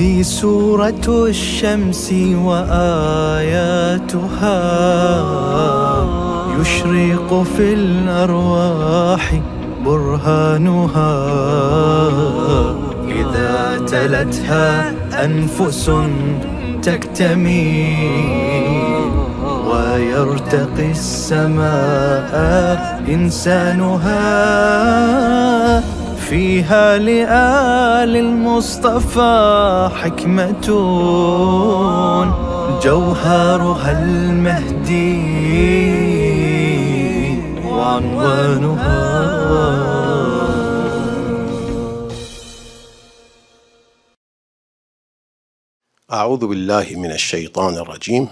هذه سورة الشمس وآياتها يشرق في الأرواح برهانها إذا تلتها أنفس تكتمي ويرتقي السماء إنسانها فيها لآل المصطفى حكمة جوهرها المهدي وعنوانها أعوذ بالله من الشيطان الرجيم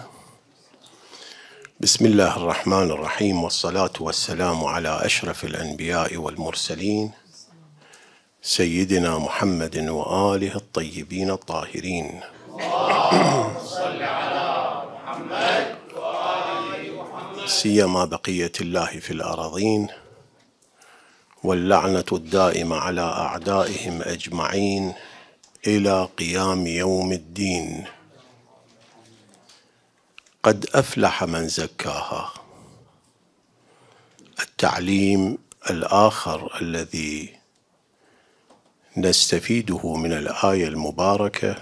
بسم الله الرحمن الرحيم والصلاة والسلام على أشرف الأنبياء والمرسلين سيدنا محمد وآله الطيبين الطاهرين صل على محمد محمد سيما بقية الله في الأراضين واللعنة الدائمة على أعدائهم أجمعين إلى قيام يوم الدين قد أفلح من زكاها التعليم الآخر الذي نستفيده من الآية المباركة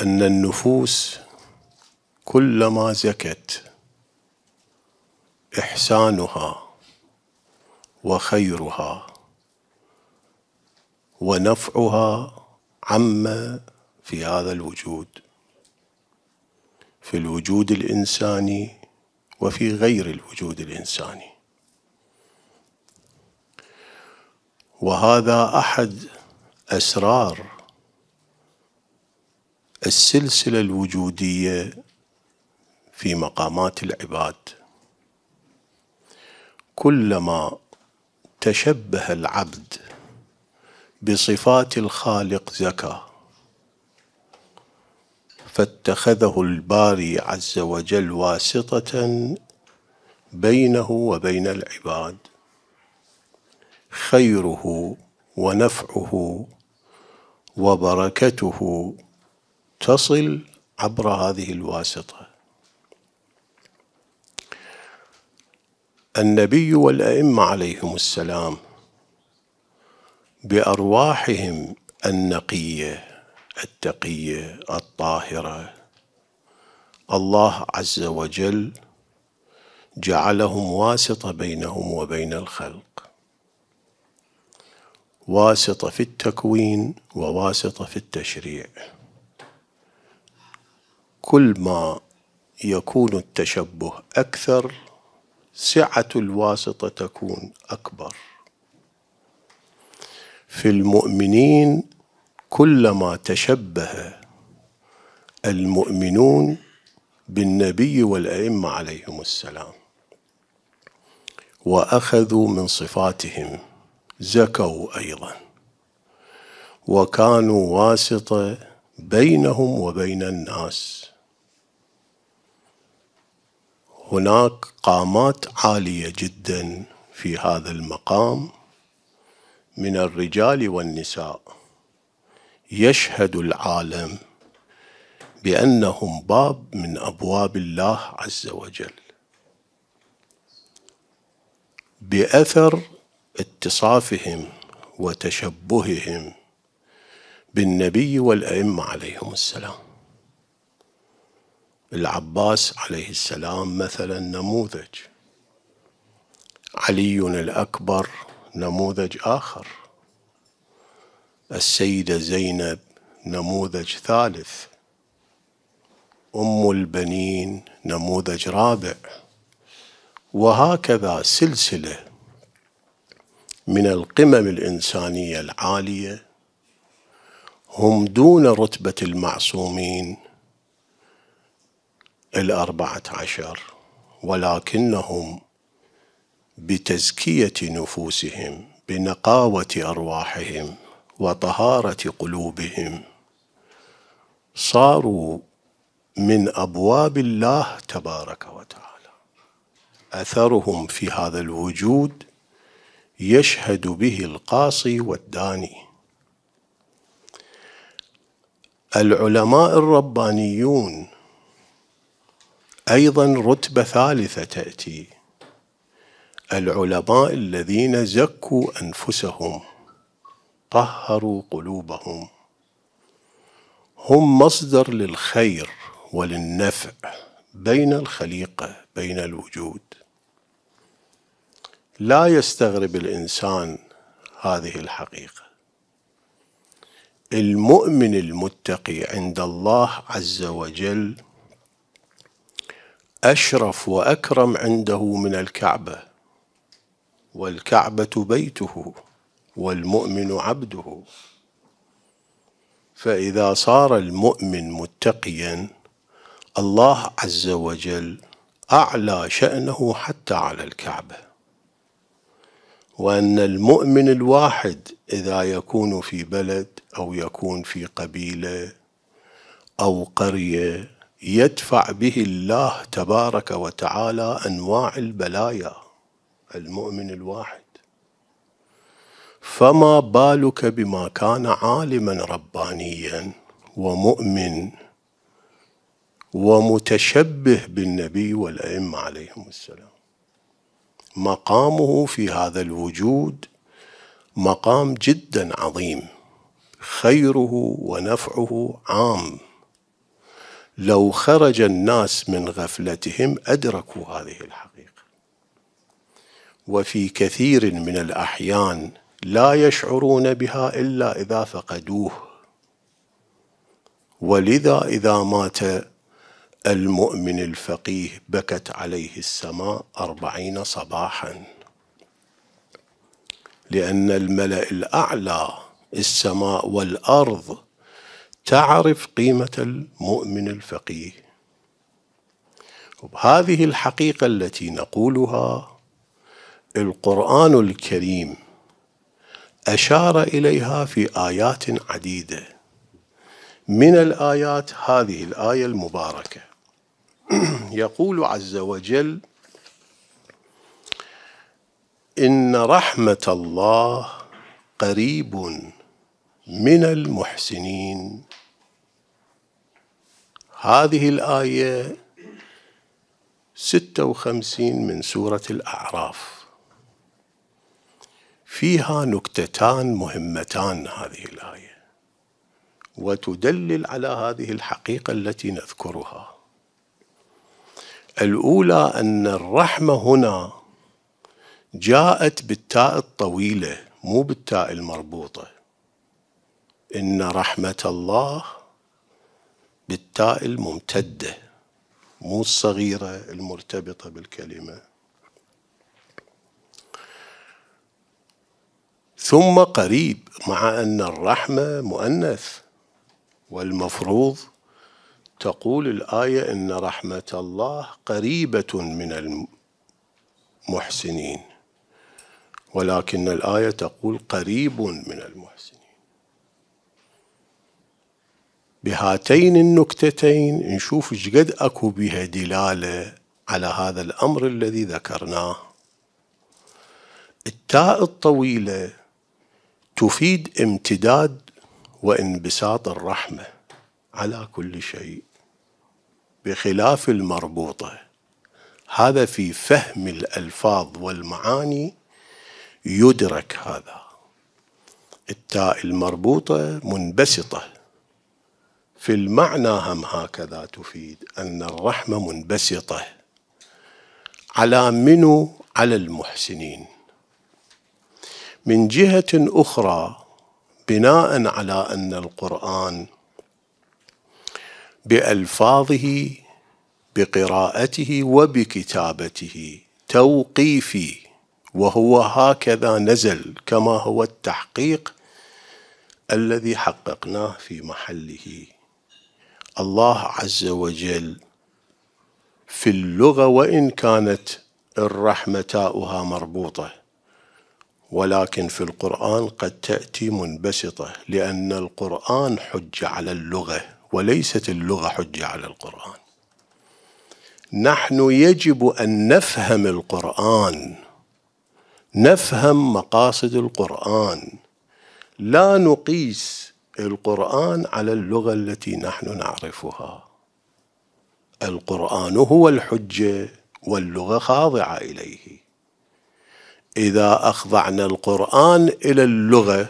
أن النفوس كلما زكت إحسانها وخيرها ونفعها عم في هذا الوجود في الوجود الإنساني وفي غير الوجود الإنساني وهذا احد اسرار السلسله الوجوديه في مقامات العباد كلما تشبه العبد بصفات الخالق زكى فاتخذه الباري عز وجل واسطه بينه وبين العباد خيره ونفعه وبركته تصل عبر هذه الواسطه النبي والائمه عليهم السلام بارواحهم النقيه التقيه الطاهره الله عز وجل جعلهم واسطه بينهم وبين الخلق واسطة في التكوين وواسطة في التشريع كل ما يكون التشبه أكثر سعة الواسطة تكون أكبر في المؤمنين كلما تشبه المؤمنون بالنبي والأئمة عليهم السلام وأخذوا من صفاتهم زكوا أيضا وكانوا واسطة بينهم وبين الناس هناك قامات عالية جدا في هذا المقام من الرجال والنساء يشهد العالم بأنهم باب من أبواب الله عز وجل بأثر اتصافهم وتشبههم بالنبي والأئمة عليهم السلام العباس عليه السلام مثلا نموذج علي الأكبر نموذج آخر السيدة زينب نموذج ثالث أم البنين نموذج رابع وهكذا سلسله من القمم الانسانيه العاليه هم دون رتبه المعصومين الاربعه عشر ولكنهم بتزكيه نفوسهم بنقاوه ارواحهم وطهاره قلوبهم صاروا من ابواب الله تبارك وتعالى اثرهم في هذا الوجود يشهد به القاصي والداني العلماء الربانيون ايضا رتبه ثالثه تاتي العلماء الذين زكوا انفسهم طهروا قلوبهم هم مصدر للخير وللنفع بين الخليقه بين الوجود لا يستغرب الانسان هذه الحقيقه المؤمن المتقي عند الله عز وجل اشرف واكرم عنده من الكعبه والكعبه بيته والمؤمن عبده فاذا صار المؤمن متقيا الله عز وجل اعلى شانه حتى على الكعبه وأن المؤمن الواحد إذا يكون في بلد أو يكون في قبيلة أو قرية يدفع به الله تبارك وتعالى أنواع البلايا المؤمن الواحد فما بالك بما كان عالما ربانيا ومؤمن ومتشبه بالنبي والأئمة عليهم السلام مقامه في هذا الوجود مقام جدا عظيم خيره ونفعه عام لو خرج الناس من غفلتهم ادركوا هذه الحقيقه وفي كثير من الاحيان لا يشعرون بها الا اذا فقدوه ولذا اذا مات المؤمن الفقيه بكت عليه السماء أربعين صباحا لأن الملأ الأعلى السماء والأرض تعرف قيمة المؤمن الفقيه هذه الحقيقة التي نقولها القرآن الكريم أشار إليها في آيات عديدة من الآيات هذه الآية المباركة يقول عز وجل ان رحمه الله قريب من المحسنين هذه الايه 56 من سوره الاعراف فيها نكتتان مهمتان هذه الايه وتدلل على هذه الحقيقه التي نذكرها الأولى أن الرحمة هنا جاءت بالتاء الطويلة مو بالتاء المربوطة إن رحمة الله بالتاء الممتدة مو الصغيرة المرتبطة بالكلمة ثم قريب مع أن الرحمة مؤنث والمفروض تقول الآية إن رحمة الله قريبة من المحسنين ولكن الآية تقول قريب من المحسنين بهاتين النكتتين نشوف ايش اكو بها دلاله على هذا الامر الذي ذكرناه التاء الطويله تفيد امتداد وانبساط الرحمه على كل شيء بخلاف المربوطة هذا في فهم الألفاظ والمعاني يدرك هذا التاء المربوطة منبسطة في المعنى هم هكذا تفيد أن الرحمة منبسطة على منو على المحسنين من جهة أخرى بناء على أن القرآن بألفاظه بقراءته وبكتابته توقيفي وهو هكذا نزل كما هو التحقيق الذي حققناه في محله الله عز وجل في اللغة وإن كانت الرحمة تاؤها مربوطة ولكن في القرآن قد تأتي منبسطة لأن القرآن حج على اللغة وليست اللغة حجة على القرآن نحن يجب أن نفهم القرآن نفهم مقاصد القرآن لا نقيس القرآن على اللغة التي نحن نعرفها القرآن هو الحجة واللغة خاضعة إليه إذا أخضعنا القرآن إلى اللغة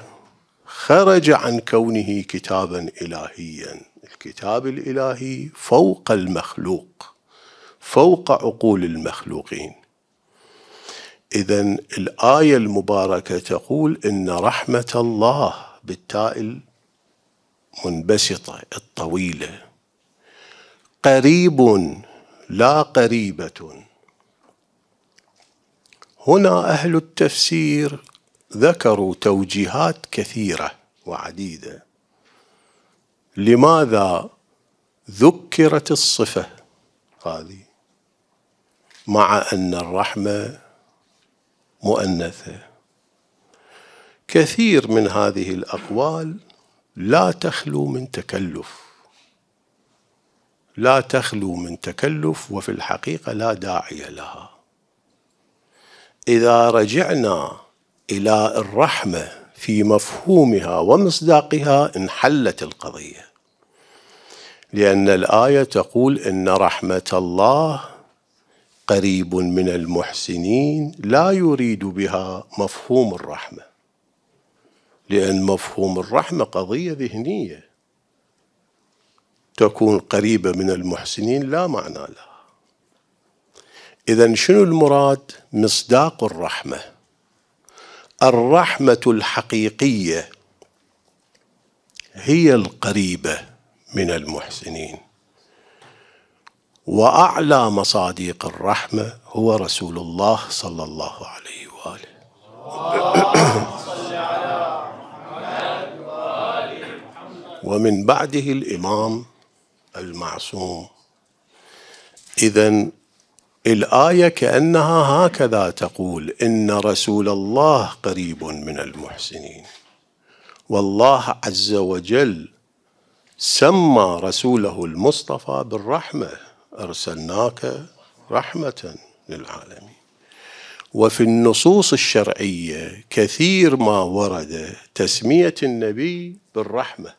خرج عن كونه كتابا إلهيا الكتاب الالهي فوق المخلوق فوق عقول المخلوقين اذا الايه المباركه تقول ان رحمه الله بالتاء المنبسطه الطويله قريب لا قريبه هنا اهل التفسير ذكروا توجيهات كثيره وعديده لماذا ذكرت الصفة هذه مع أن الرحمة مؤنثة كثير من هذه الأقوال لا تخلو من تكلف لا تخلو من تكلف وفي الحقيقة لا داعي لها إذا رجعنا إلى الرحمة في مفهومها ومصداقها انحلت القضيه لان الايه تقول ان رحمه الله قريب من المحسنين لا يريد بها مفهوم الرحمه لان مفهوم الرحمه قضيه ذهنيه تكون قريبه من المحسنين لا معنى لها اذا شنو المراد مصداق الرحمه الرحمه الحقيقيه هي القريبه من المحسنين واعلى مصادق الرحمه هو رسول الله صلى الله عليه واله ومن بعده الامام المعصوم اذا الآية كأنها هكذا تقول إن رسول الله قريب من المحسنين والله عز وجل سمى رسوله المصطفى بالرحمة أرسلناك رحمة للعالمين وفي النصوص الشرعية كثير ما ورد تسمية النبي بالرحمة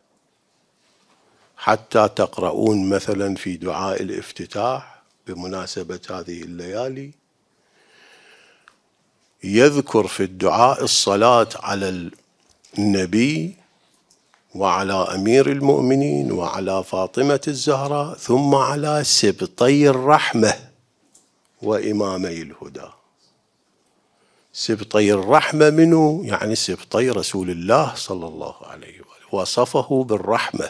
حتى تقرؤون مثلا في دعاء الافتتاح بمناسبة هذه الليالي يذكر في الدعاء الصلاة على النبي وعلى أمير المؤمنين وعلى فاطمة الزهراء ثم على سبطي الرحمة وإمامي الهدى سبطي الرحمة منه يعني سبطي رسول الله صلى الله عليه وآله وصفه بالرحمة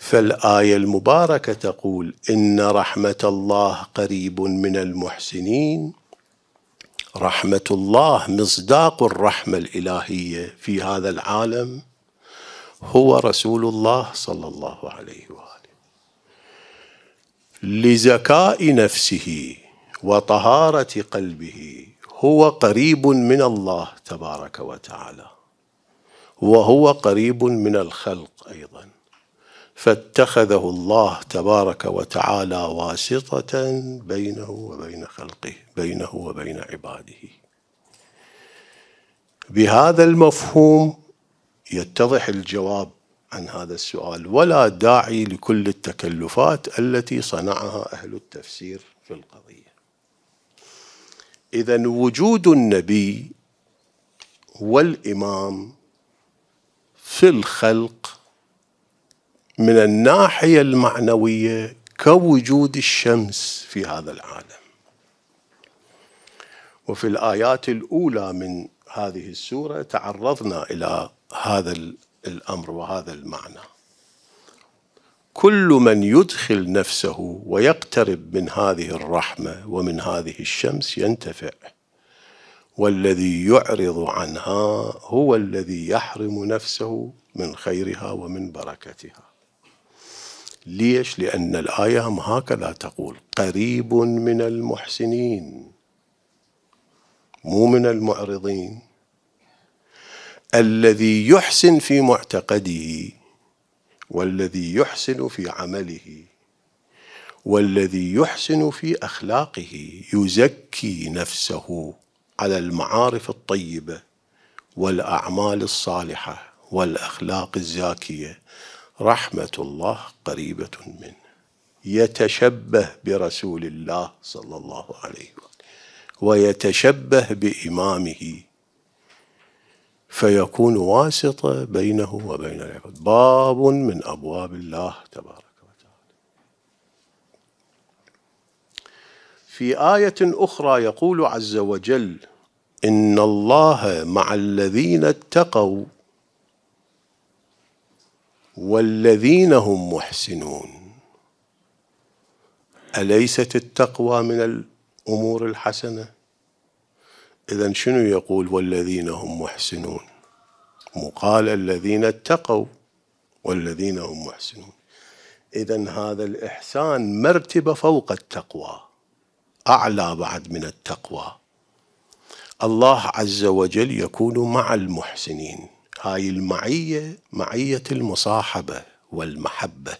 فالايه المباركه تقول ان رحمه الله قريب من المحسنين رحمه الله مصداق الرحمه الالهيه في هذا العالم هو رسول الله صلى الله عليه واله لزكاء نفسه وطهاره قلبه هو قريب من الله تبارك وتعالى وهو قريب من الخلق ايضا فاتخذه الله تبارك وتعالى واسطة بينه وبين خلقه بينه وبين عباده بهذا المفهوم يتضح الجواب عن هذا السؤال ولا داعي لكل التكلفات التي صنعها أهل التفسير في القضية إذا وجود النبي والإمام في الخلق من الناحية المعنوية كوجود الشمس في هذا العالم وفي الآيات الأولى من هذه السورة تعرضنا إلى هذا الأمر وهذا المعنى كل من يدخل نفسه ويقترب من هذه الرحمة ومن هذه الشمس ينتفع والذي يعرض عنها هو الذي يحرم نفسه من خيرها ومن بركتها ليش؟ لأن الآية هكذا تقول قريب من المحسنين مو من المعرضين الذي يحسن في معتقده والذي يحسن في عمله والذي يحسن في اخلاقه يزكي نفسه على المعارف الطيبه والاعمال الصالحه والاخلاق الزاكيه رحمة الله قريبة منه يتشبه برسول الله صلى الله عليه وسلم ويتشبه بإمامه فيكون واسطة بينه وبين العباد باب من أبواب الله تبارك وتعالى في آية أخرى يقول عز وجل إن الله مع الذين اتقوا والذين هم محسنون أليست التقوى من الأمور الحسنة إذا شنو يقول والذين هم محسنون مقال الذين اتقوا والذين هم محسنون إذا هذا الإحسان مرتبة فوق التقوى أعلى بعد من التقوى الله عز وجل يكون مع المحسنين هاي المعية معية المصاحبة والمحبة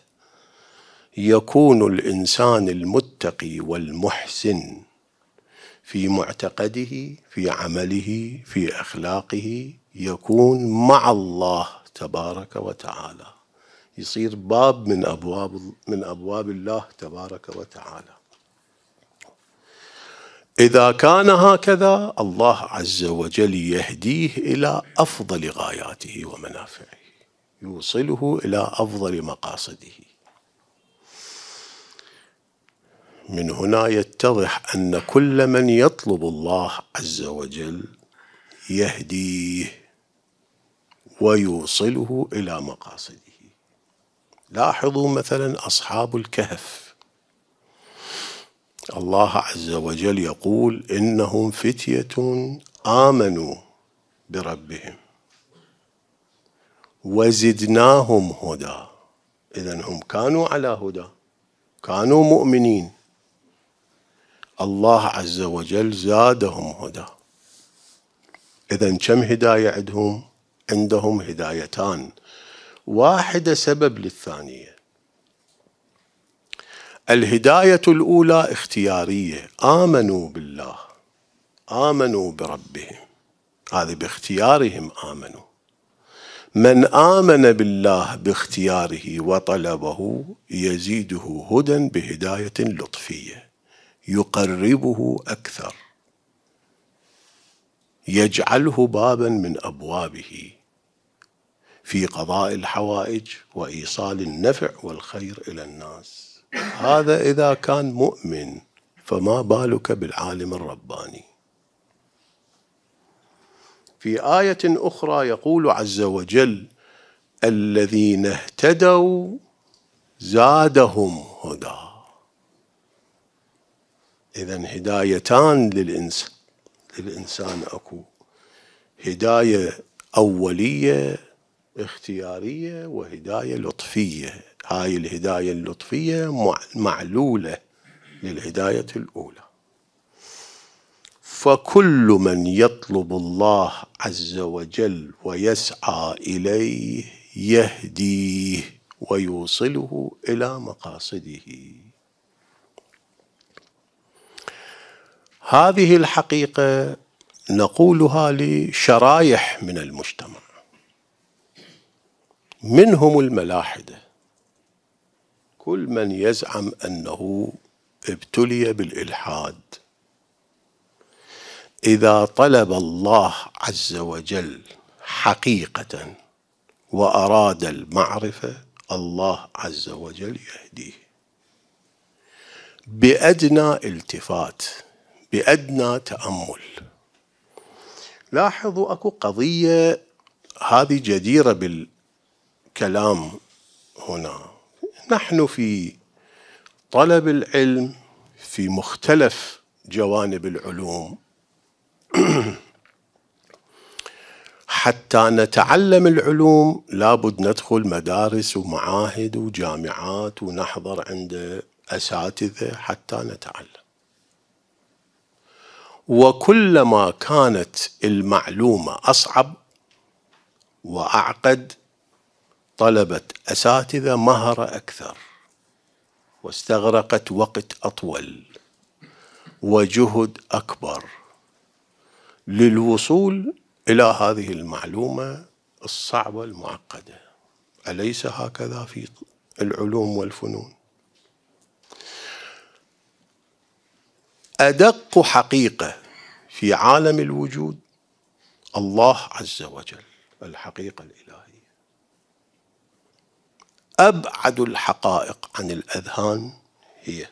يكون الإنسان المتقي والمحسن في معتقده في عمله في أخلاقه يكون مع الله تبارك وتعالى يصير باب من أبواب من أبواب الله تبارك وتعالى اذا كان هكذا الله عز وجل يهديه الى افضل غاياته ومنافعه يوصله الى افضل مقاصده من هنا يتضح ان كل من يطلب الله عز وجل يهديه ويوصله الى مقاصده لاحظوا مثلا اصحاب الكهف الله عز وجل يقول انهم فتيه امنوا بربهم وزدناهم هدى اذا هم كانوا على هدى كانوا مؤمنين الله عز وجل زادهم هدى اذا كم هدايه عندهم عندهم هدايتان واحده سبب للثانيه الهداية الأولى اختيارية آمنوا بالله آمنوا بربهم هذه باختيارهم آمنوا من آمن بالله باختياره وطلبه يزيده هدى بهداية لطفية يقربه أكثر يجعله بابا من أبوابه في قضاء الحوائج وإيصال النفع والخير إلى الناس هذا إذا كان مؤمن فما بالك بالعالم الرباني في آية أخرى يقول عز وجل الذين اهتدوا زادهم هدى إذا هدايتان للإنسان للإنسان أكو هداية أولية اختيارية وهداية لطفية هاي الهداية اللطفية معلولة للهداية الأولى فكل من يطلب الله عز وجل ويسعى إليه يهديه ويوصله إلى مقاصده هذه الحقيقة نقولها لشرايح من المجتمع منهم الملاحده كل من يزعم أنه ابتلي بالإلحاد إذا طلب الله عز وجل حقيقة وأراد المعرفة الله عز وجل يهديه بأدنى التفات بأدنى تأمل لاحظوا أكو قضية هذه جديرة بالكلام هنا نحن في طلب العلم في مختلف جوانب العلوم حتى نتعلم العلوم لابد ندخل مدارس ومعاهد وجامعات ونحضر عند اساتذه حتى نتعلم وكلما كانت المعلومه اصعب واعقد طلبت اساتذه مهره اكثر واستغرقت وقت اطول وجهد اكبر للوصول الى هذه المعلومه الصعبه المعقده اليس هكذا في العلوم والفنون ادق حقيقه في عالم الوجود الله عز وجل الحقيقه الالهيه أبعد الحقائق عن الأذهان هي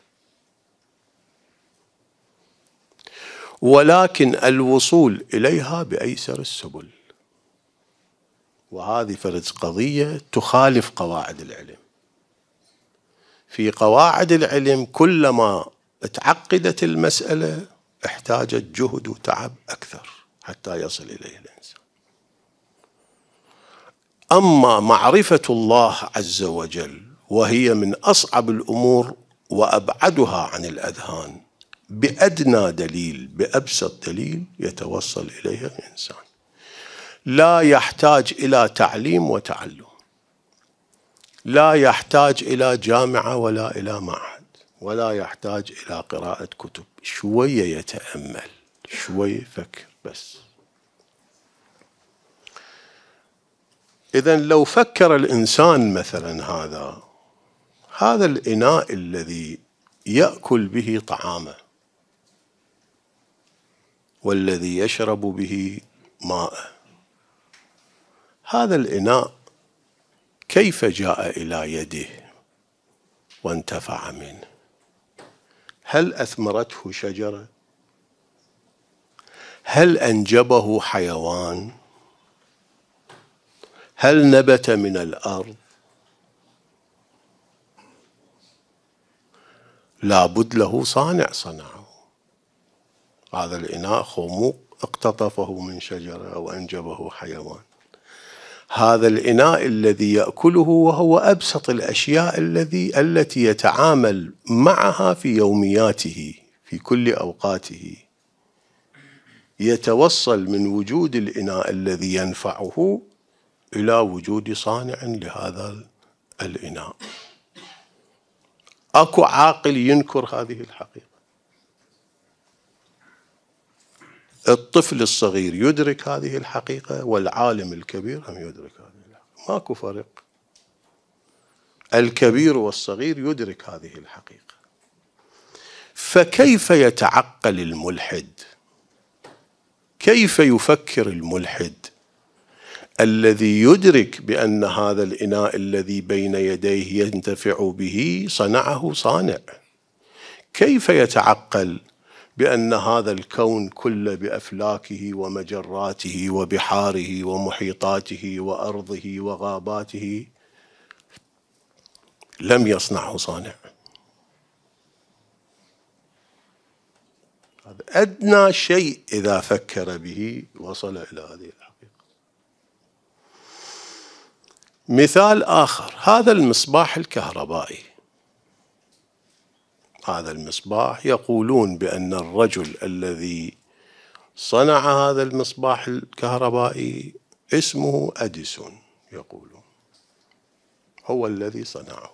ولكن الوصول إليها بأيسر السبل وهذه فرز قضية تخالف قواعد العلم في قواعد العلم كلما تعقدت المسألة احتاجت جهد وتعب أكثر حتى يصل إليه الإنسان اما معرفه الله عز وجل وهي من اصعب الامور وابعدها عن الاذهان بادنى دليل بابسط دليل يتوصل اليها الانسان لا يحتاج الى تعليم وتعلم لا يحتاج الى جامعه ولا الى معهد ولا يحتاج الى قراءه كتب شويه يتامل شويه فكر بس إذا لو فكر الإنسان مثلا هذا هذا الإناء الذي يأكل به طعامه والذي يشرب به ماءه هذا الإناء كيف جاء إلى يده وانتفع منه هل أثمرته شجرة هل أنجبه حيوان هل نبت من الارض لابد له صانع صنعه هذا الاناء خموق اقتطفه من شجره او انجبه حيوان هذا الاناء الذي ياكله وهو ابسط الاشياء الذي التي يتعامل معها في يومياته في كل اوقاته يتوصل من وجود الاناء الذي ينفعه إلى وجود صانع لهذا الإناء أكو عاقل ينكر هذه الحقيقة الطفل الصغير يدرك هذه الحقيقة والعالم الكبير هم يدرك هذه الحقيقة ماكو فرق الكبير والصغير يدرك هذه الحقيقة فكيف يتعقل الملحد كيف يفكر الملحد الذي يدرك بأن هذا الإناء الذي بين يديه ينتفع به صنعه صانع كيف يتعقل بأن هذا الكون كل بأفلاكه ومجراته وبحاره ومحيطاته وأرضه وغاباته لم يصنعه صانع أدنى شيء إذا فكر به وصل إلى هذه مثال آخر هذا المصباح الكهربائي هذا المصباح يقولون بأن الرجل الذي صنع هذا المصباح الكهربائي اسمه أديسون يقولون هو الذي صنعه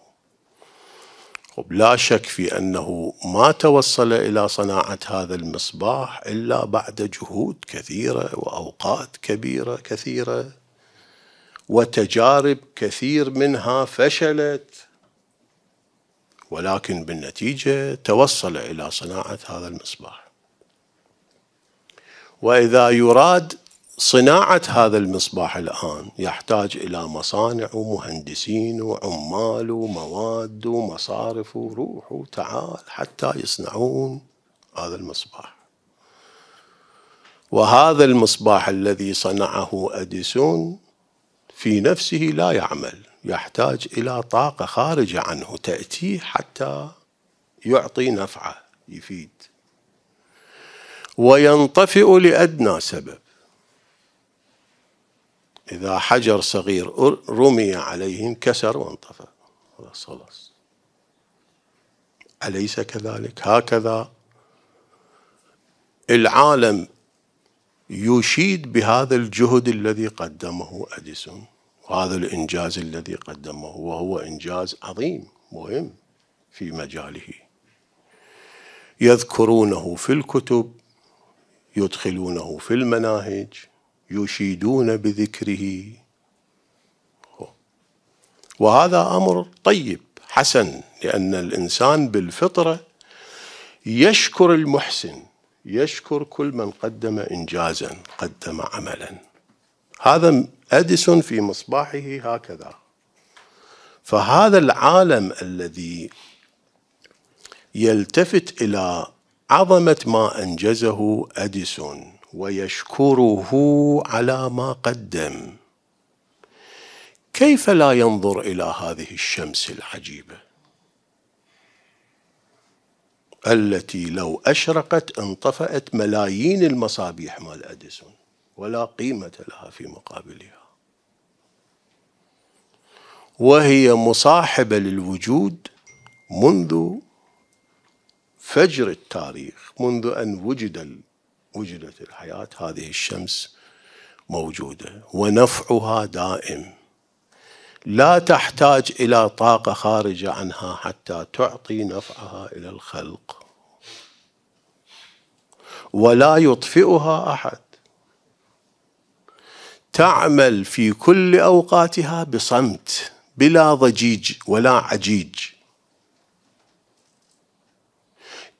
خب لا شك في أنه ما توصل إلى صناعة هذا المصباح إلا بعد جهود كثيرة وأوقات كبيرة كثيرة وتجارب كثير منها فشلت ولكن بالنتيجه توصل الى صناعه هذا المصباح واذا يراد صناعه هذا المصباح الان يحتاج الى مصانع ومهندسين وعمال ومواد ومصارف وروح وتعال حتى يصنعون هذا المصباح وهذا المصباح الذي صنعه اديسون في نفسه لا يعمل يحتاج إلى طاقة خارجة عنه تأتيه حتى يعطي نفعه يفيد وينطفئ لأدنى سبب إذا حجر صغير رمي عليه انكسر وانطفأ خلاص خلاص أليس كذلك هكذا العالم يشيد بهذا الجهد الذي قدمه اديسون وهذا الانجاز الذي قدمه وهو انجاز عظيم مهم في مجاله يذكرونه في الكتب يدخلونه في المناهج يشيدون بذكره وهذا امر طيب حسن لان الانسان بالفطره يشكر المحسن يشكر كل من قدم إنجازا قدم عملا هذا أديسون في مصباحه هكذا فهذا العالم الذي يلتفت إلى عظمة ما أنجزه أديسون ويشكره على ما قدم كيف لا ينظر إلى هذه الشمس العجيبة التي لو أشرقت انطفأت ملايين المصابيح مال أديسون ولا قيمة لها في مقابلها وهي مصاحبة للوجود منذ فجر التاريخ منذ أن وجد وجدت الحياة هذه الشمس موجودة ونفعها دائم لا تحتاج الى طاقه خارجه عنها حتى تعطي نفعها الى الخلق ولا يطفئها احد تعمل في كل اوقاتها بصمت بلا ضجيج ولا عجيج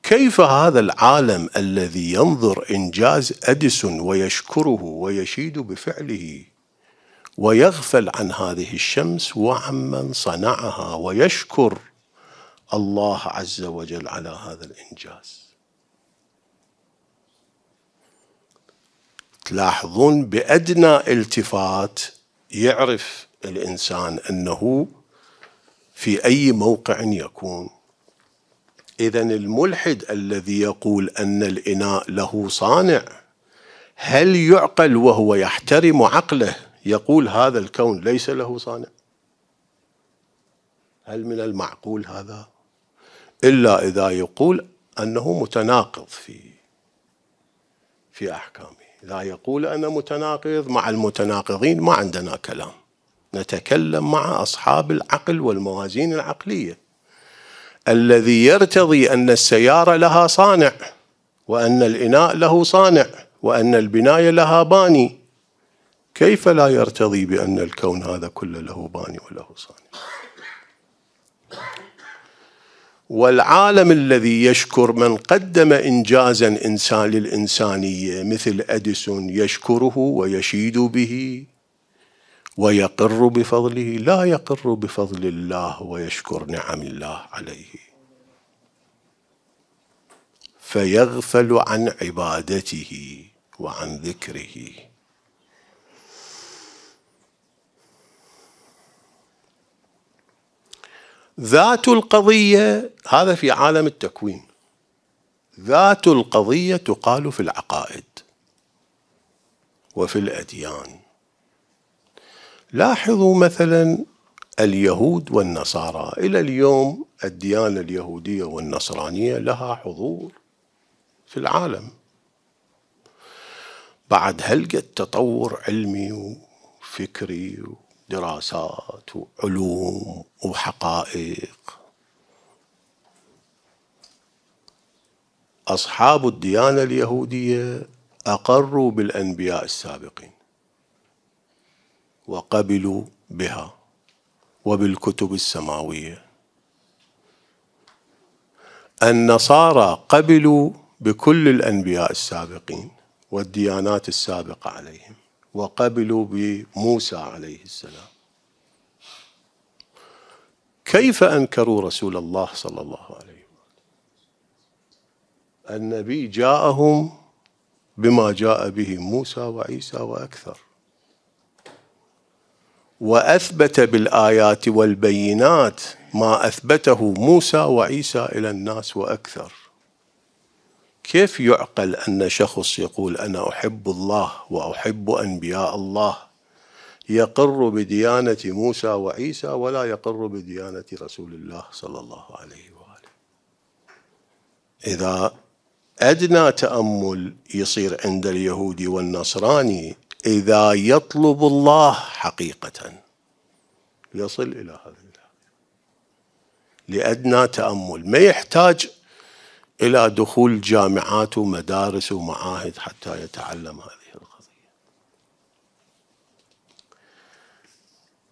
كيف هذا العالم الذي ينظر انجاز اديسون ويشكره ويشيد بفعله ويغفل عن هذه الشمس وعمن صنعها ويشكر الله عز وجل على هذا الانجاز تلاحظون بادنى التفات يعرف الانسان انه في اي موقع يكون اذا الملحد الذي يقول ان الاناء له صانع هل يعقل وهو يحترم عقله يقول هذا الكون ليس له صانع هل من المعقول هذا إلا إذا يقول أنه متناقض في في أحكامه اذا يقول أنا متناقض مع المتناقضين ما عندنا كلام نتكلم مع أصحاب العقل والموازين العقلية الذي يرتضي أن السيارة لها صانع وأن الإناء له صانع وأن البناية لها باني كيف لا يرتضي بأن الكون هذا كله له باني وله صانع والعالم الذي يشكر من قدم إنجازا إنسان للإنسانية مثل أديسون يشكره ويشيد به ويقر بفضله لا يقر بفضل الله ويشكر نعم الله عليه فيغفل عن عبادته وعن ذكره ذات القضية هذا في عالم التكوين ذات القضية تقال في العقائد وفي الأديان لاحظوا مثلا اليهود والنصارى إلى اليوم الديانة اليهودية والنصرانية لها حضور في العالم بعد هلقة تطور علمي وفكري دراسات وعلوم وحقائق أصحاب الديانة اليهودية أقروا بالأنبياء السابقين وقبلوا بها وبالكتب السماوية النصارى قبلوا بكل الأنبياء السابقين والديانات السابقة عليهم وقبلوا بموسى عليه السلام كيف أنكروا رسول الله صلى الله عليه وسلم النبي جاءهم بما جاء به موسى وعيسى وأكثر وأثبت بالآيات والبينات ما أثبته موسى وعيسى إلى الناس وأكثر كيف يعقل أن شخص يقول أنا أحب الله وأحب أنبياء الله يقر بديانة موسى وعيسى ولا يقر بديانة رسول الله صلى الله عليه وآله إذا أدنى تأمل يصير عند اليهودي والنصراني إذا يطلب الله حقيقة يصل إلى هذه الحقيقة لأدنى تأمل ما يحتاج إلى دخول جامعات ومدارس ومعاهد حتى يتعلم هذه القضية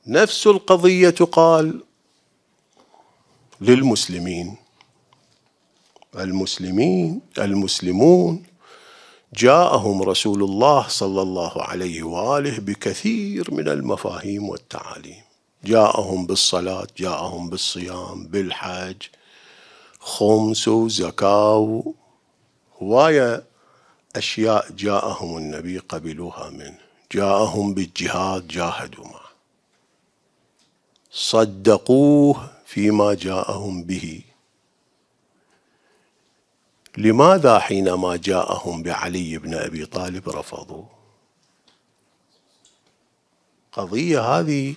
نفس القضية تقال للمسلمين المسلمين المسلمون جاءهم رسول الله صلى الله عليه واله بكثير من المفاهيم والتعاليم جاءهم بالصلاه جاءهم بالصيام بالحج خمس وزكاة هواية أشياء جاءهم النبي قبلوها منه جاءهم بالجهاد جاهدوا معه صدقوه فيما جاءهم به لماذا حينما جاءهم بعلي بن أبي طالب رفضوا قضية هذه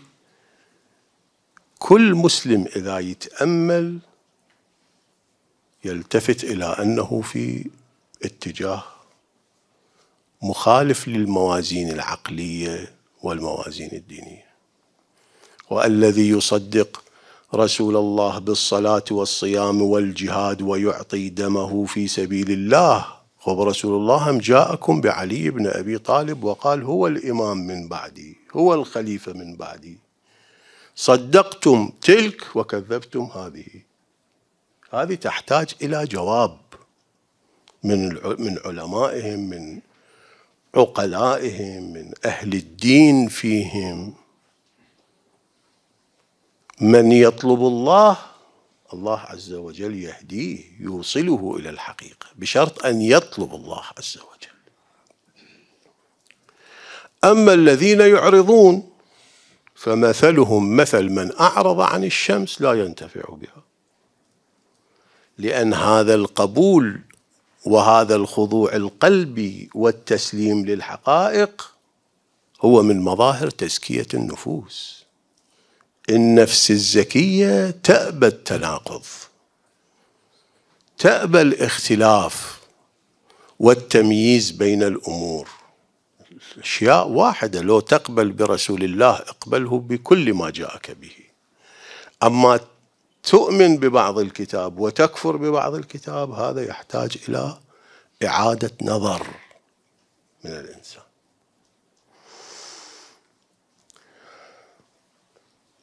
كل مسلم إذا يتأمل يلتفت إلى أنه في اتجاه مخالف للموازين العقلية والموازين الدينية والذي يصدق رسول الله بالصلاة والصيام والجهاد ويعطي دمه في سبيل الله خب رسول الله هم جاءكم بعلي بن أبي طالب وقال هو الإمام من بعدي هو الخليفة من بعدي صدقتم تلك وكذبتم هذه هذه تحتاج إلى جواب من من علمائهم من عقلائهم من أهل الدين فيهم من يطلب الله الله عز وجل يهديه يوصله إلى الحقيقة بشرط أن يطلب الله عز وجل أما الذين يعرضون فمثلهم مثل من أعرض عن الشمس لا ينتفع بها لان هذا القبول وهذا الخضوع القلبي والتسليم للحقائق هو من مظاهر تزكيه النفوس النفس الزكيه تابى التناقض تابى الاختلاف والتمييز بين الامور اشياء واحده لو تقبل برسول الله اقبله بكل ما جاءك به اما تؤمن ببعض الكتاب وتكفر ببعض الكتاب هذا يحتاج الى اعاده نظر من الانسان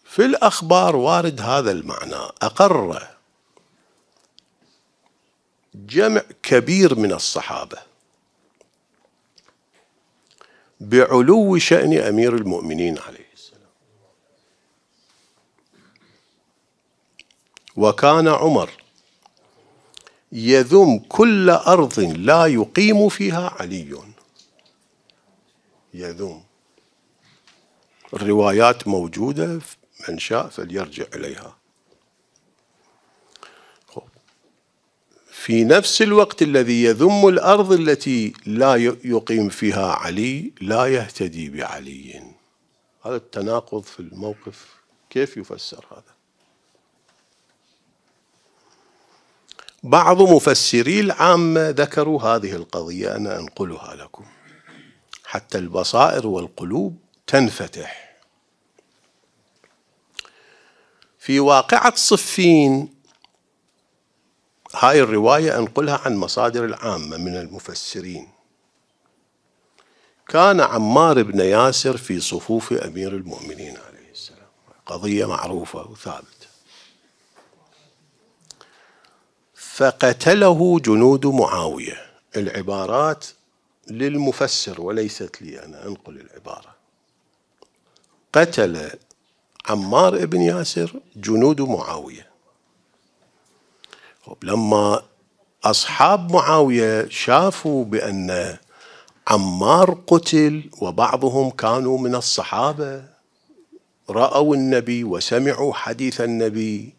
في الاخبار وارد هذا المعنى اقر جمع كبير من الصحابه بعلو شان امير المؤمنين عليه وكان عمر يذم كل أرض لا يقيم فيها علي يذم الروايات موجودة من شاء فليرجع إليها في نفس الوقت الذي يذم الأرض التي لا يقيم فيها علي لا يهتدي بعلي هذا التناقض في الموقف كيف يفسر هذا بعض مفسري العامة ذكروا هذه القضية أنا أنقلها لكم حتى البصائر والقلوب تنفتح في واقعة صفين هاي الرواية أنقلها عن مصادر العامة من المفسرين كان عمار بن ياسر في صفوف أمير المؤمنين عليه السلام قضية معروفة وثابتة فقتله جنود معاوية العبارات للمفسر وليست لي أنا أنقل العبارة قتل عمار بن ياسر جنود معاوية طيب، لما أصحاب معاوية شافوا بأن عمار قتل وبعضهم كانوا من الصحابة رأوا النبي وسمعوا حديث النبي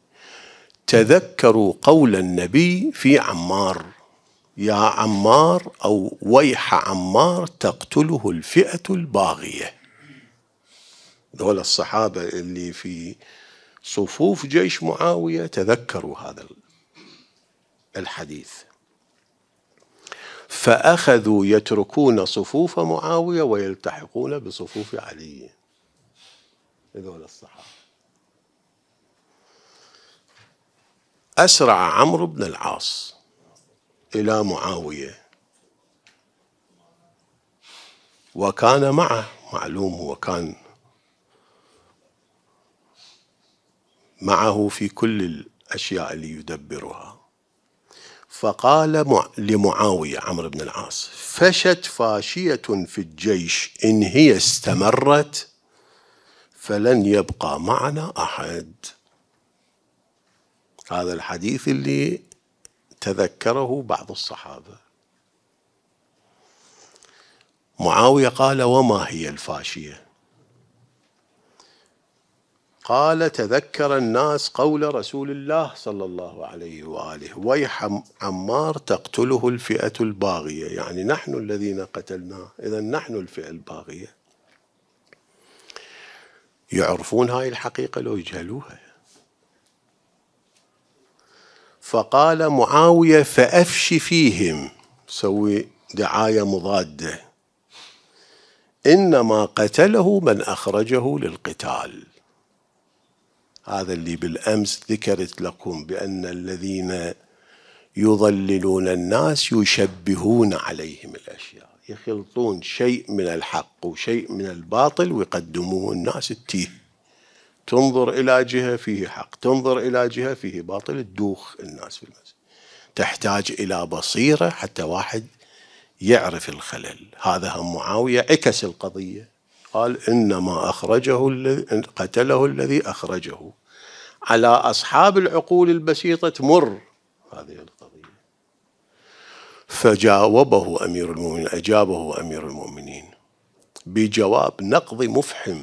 تذكروا قول النبي في عمار يا عمار او ويح عمار تقتله الفئه الباغيه دول الصحابه اللي في صفوف جيش معاويه تذكروا هذا الحديث فاخذوا يتركون صفوف معاويه ويلتحقون بصفوف علي هذول الصحابه أسرع عمرو بن العاص إلى معاوية وكان معه معلوم هو كان معه في كل الأشياء اللي يدبرها فقال لمعاوية عمرو بن العاص فشت فاشية في الجيش إن هي استمرت فلن يبقى معنا أحد هذا الحديث اللي تذكره بعض الصحابة معاوية قال وما هي الفاشية قال تذكر الناس قول رسول الله صلى الله عليه وآله ويح عمار تقتله الفئة الباغية يعني نحن الذين قتلناه إذا نحن الفئة الباغية يعرفون هاي الحقيقة لو يجهلوها فقال معاوية فأفش فيهم سوي دعاية مضادة إنما قتله من أخرجه للقتال هذا اللي بالأمس ذكرت لكم بأن الذين يضللون الناس يشبهون عليهم الأشياء يخلطون شيء من الحق وشيء من الباطل ويقدموه الناس التيه تنظر إلى جهة فيه حق تنظر إلى جهة فيه باطل تدوخ الناس في المسجد تحتاج إلى بصيرة حتى واحد يعرف الخلل هذا هم معاوية عكس القضية قال إنما أخرجه قتله الذي أخرجه على أصحاب العقول البسيطة تمر هذه القضية فجاوبه أمير المؤمنين أجابه أمير المؤمنين بجواب نقضي مفحم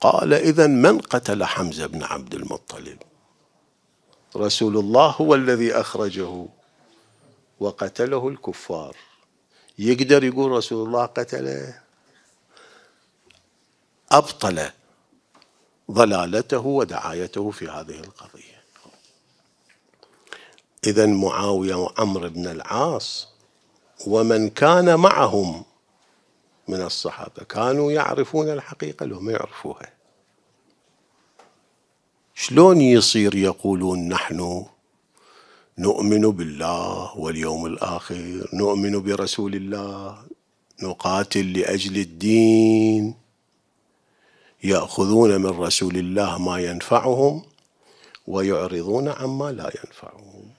قال إذا من قتل حمزة بن عبد المطلب رسول الله هو الذي أخرجه وقتله الكفار يقدر يقول رسول الله قتله أبطل ضلالته ودعايته في هذه القضية إذا معاوية وعمر بن العاص ومن كان معهم من الصحابة كانوا يعرفون الحقيقة لو ما يعرفوها شلون يصير يقولون نحن نؤمن بالله واليوم الآخر نؤمن برسول الله نقاتل لأجل الدين يأخذون من رسول الله ما ينفعهم ويعرضون عما لا ينفعهم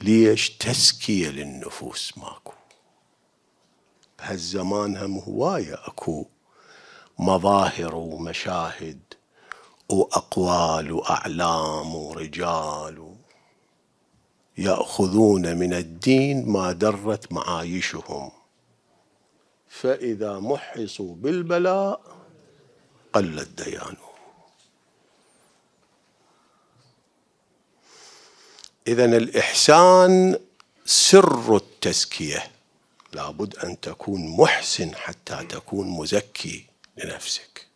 ليش تزكية للنفوس ماكو بهالزمان هم هواية أكو مظاهر ومشاهد وأقوال وأعلام ورجال يأخذون من الدين ما درت معايشهم فإذا محصوا بالبلاء قل الديان إذا الإحسان سر التزكيه لابد أن تكون محسن حتى تكون مزكي لنفسك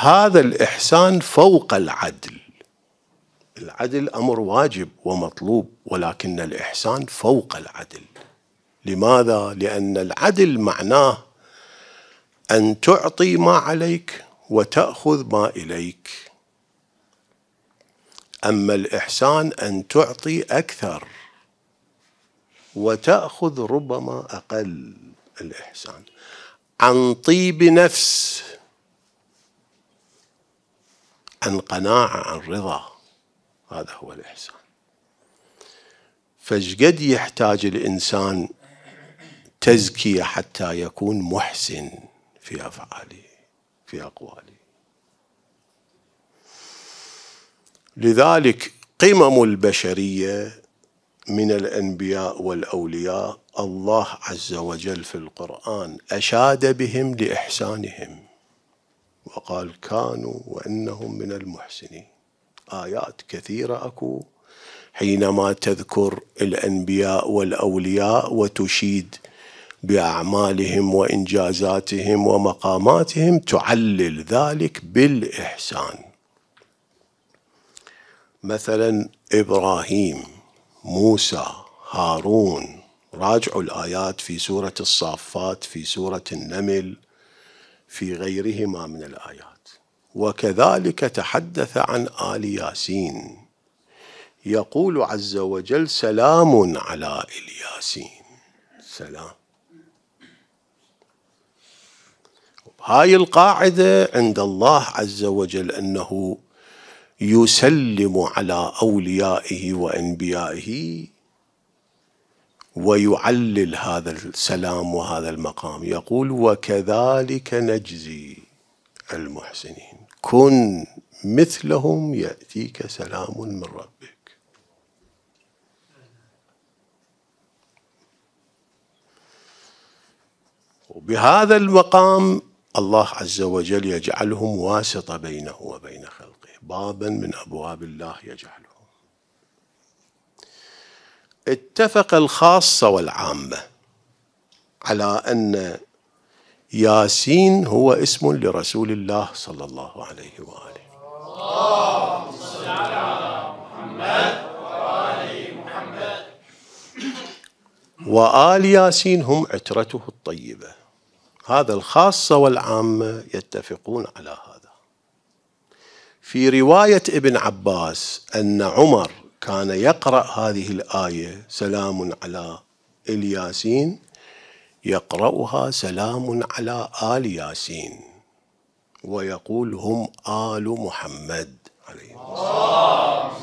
هذا الإحسان فوق العدل العدل أمر واجب ومطلوب ولكن الإحسان فوق العدل لماذا؟ لأن العدل معناه أن تعطي ما عليك وتأخذ ما إليك أما الإحسان أن تعطي أكثر وتأخذ ربما أقل الإحسان عن طيب نفس عن قناعة عن رضا هذا هو الإحسان فجد يحتاج الإنسان تزكية حتى يكون محسن في أفعاله في أقواله لذلك قمم البشرية من الانبياء والاولياء الله عز وجل في القران اشاد بهم لاحسانهم وقال كانوا وانهم من المحسنين ايات كثيره اكو حينما تذكر الانبياء والاولياء وتشيد باعمالهم وانجازاتهم ومقاماتهم تعلل ذلك بالاحسان مثلا ابراهيم موسى هارون راجعوا الآيات في سورة الصافات في سورة النمل في غيرهما من الآيات وكذلك تحدث عن آل ياسين يقول عز وجل سلام على الياسين سلام هاي القاعدة عند الله عز وجل أنه يسلم على اوليائه وانبيائه ويعلل هذا السلام وهذا المقام يقول وكذلك نجزي المحسنين كن مثلهم ياتيك سلام من ربك وبهذا المقام الله عز وجل يجعلهم واسطه بينه وبين خلقه بابا من أبواب الله يجعله اتفق الخاصة والعامة على أن ياسين هو اسم لرسول الله صلى الله عليه وآله على محمد محمد وآل ياسين هم عترته الطيبة هذا الخاصة والعامة يتفقون على هذا في رواية ابن عباس أن عمر كان يقرأ هذه الآية سلام على الياسين يقرأها سلام على آل ياسين ويقول هم آل محمد عليه الصلاة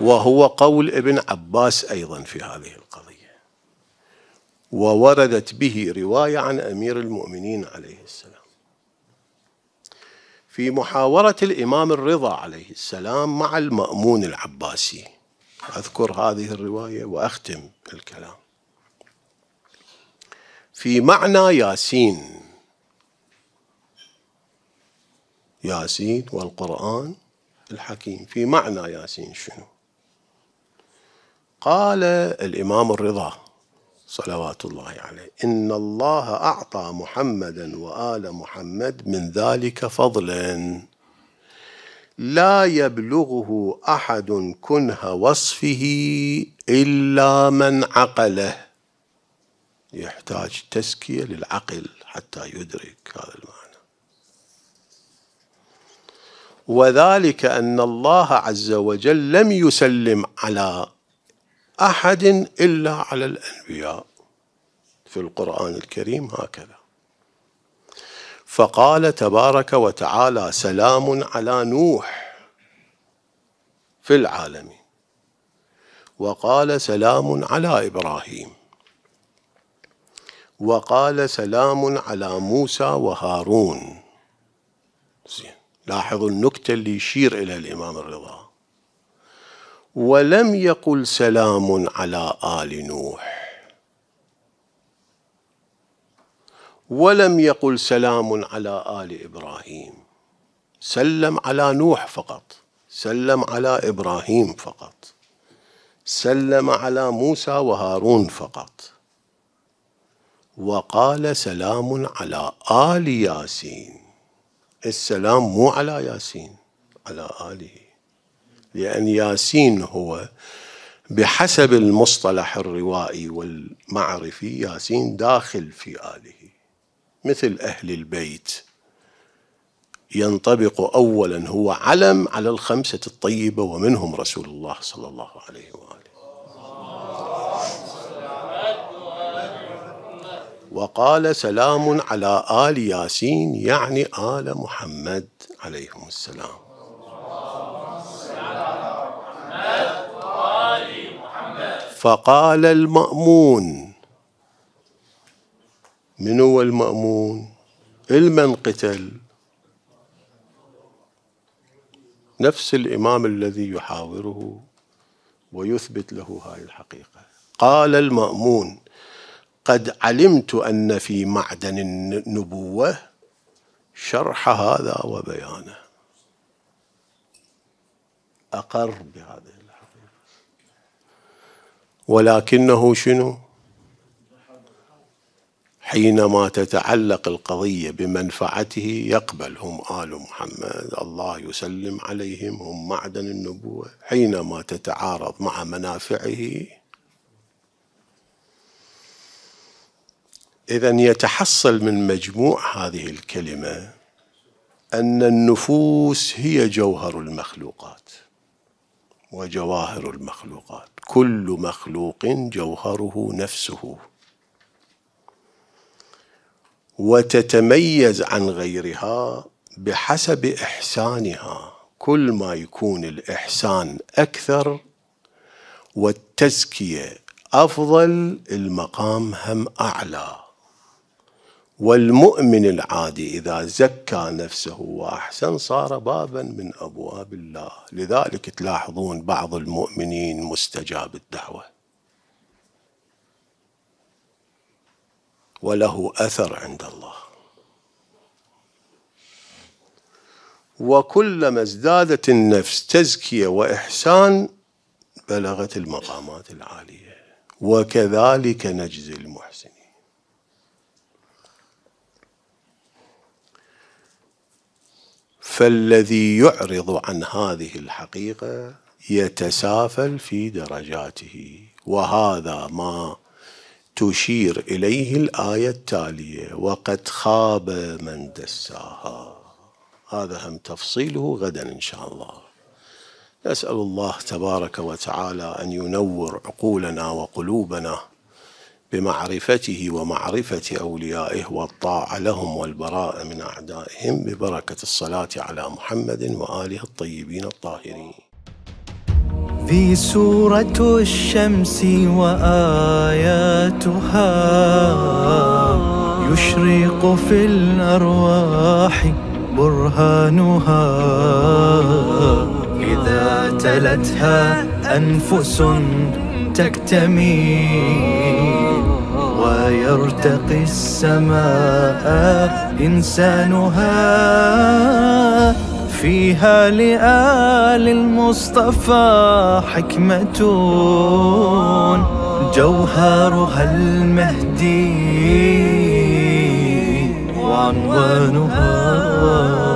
وهو قول ابن عباس أيضا في هذه القضية ووردت به رواية عن أمير المؤمنين عليه السلام في محاورة الإمام الرضا عليه السلام مع المأمون العباسي أذكر هذه الرواية وأختم الكلام في معنى ياسين ياسين والقرآن الحكيم في معنى ياسين شنو قال الإمام الرضا صلوات الله عليه إن الله أعطى محمدا وآل محمد من ذلك فضلا لا يبلغه أحد كنه وصفه إلا من عقله يحتاج تزكية للعقل حتى يدرك هذا المعنى وذلك أن الله عز وجل لم يسلم على أحد إلا على الأنبياء في القرآن الكريم هكذا فقال تبارك وتعالى سلام على نوح في العالمين وقال سلام على إبراهيم وقال سلام على موسى وهارون زين لاحظوا النكتة اللي يشير إلى الإمام الرضا ولم يقل سلام على آل نوح ولم يقل سلام على آل إبراهيم سلم على نوح فقط سلم على إبراهيم فقط سلم على موسى وهارون فقط وقال سلام على آل ياسين السلام مو على ياسين على آله لأن ياسين هو بحسب المصطلح الروائي والمعرفي ياسين داخل في آله مثل أهل البيت ينطبق أولا هو علم على الخمسة الطيبة ومنهم رسول الله صلى الله عليه وآله وقال سلام على آل ياسين يعني آل محمد عليهم السلام فقال المأمون من هو المأمون المن قتل نفس الإمام الذي يحاوره ويثبت له هاي الحقيقة قال المأمون قد علمت أن في معدن النبوة شرح هذا وبيانه أقر بهذا ولكنه شنو حينما تتعلق القضية بمنفعته يقبل هم آل محمد الله يسلم عليهم هم معدن النبوة حينما تتعارض مع منافعه إذا يتحصل من مجموع هذه الكلمة أن النفوس هي جوهر المخلوقات وجواهر المخلوقات كل مخلوق جوهره نفسه وتتميز عن غيرها بحسب إحسانها كل ما يكون الإحسان أكثر والتزكية أفضل المقام هم أعلى والمؤمن العادي إذا زكى نفسه وأحسن صار بابا من أبواب الله لذلك تلاحظون بعض المؤمنين مستجاب الدعوة وله أثر عند الله وكلما ازدادت النفس تزكية وإحسان بلغت المقامات العالية وكذلك نجزي المحسنين فالذي يعرض عن هذه الحقيقه يتسافل في درجاته وهذا ما تشير اليه الايه التاليه وقد خاب من دساها هذا هم تفصيله غدا ان شاء الله نسال الله تبارك وتعالى ان ينور عقولنا وقلوبنا بمعرفته ومعرفة أوليائه والطاعة لهم والبراءة من أعدائهم ببركة الصلاة على محمد وآله الطيبين الطاهرين ذي سورة الشمس وآياتها يشرق في الأرواح برهانها إذا تلتها أنفس تكتمي يرتقي السماء إنسانها فيها لآل المصطفى حكمة جوهرها المهدي وعنوانها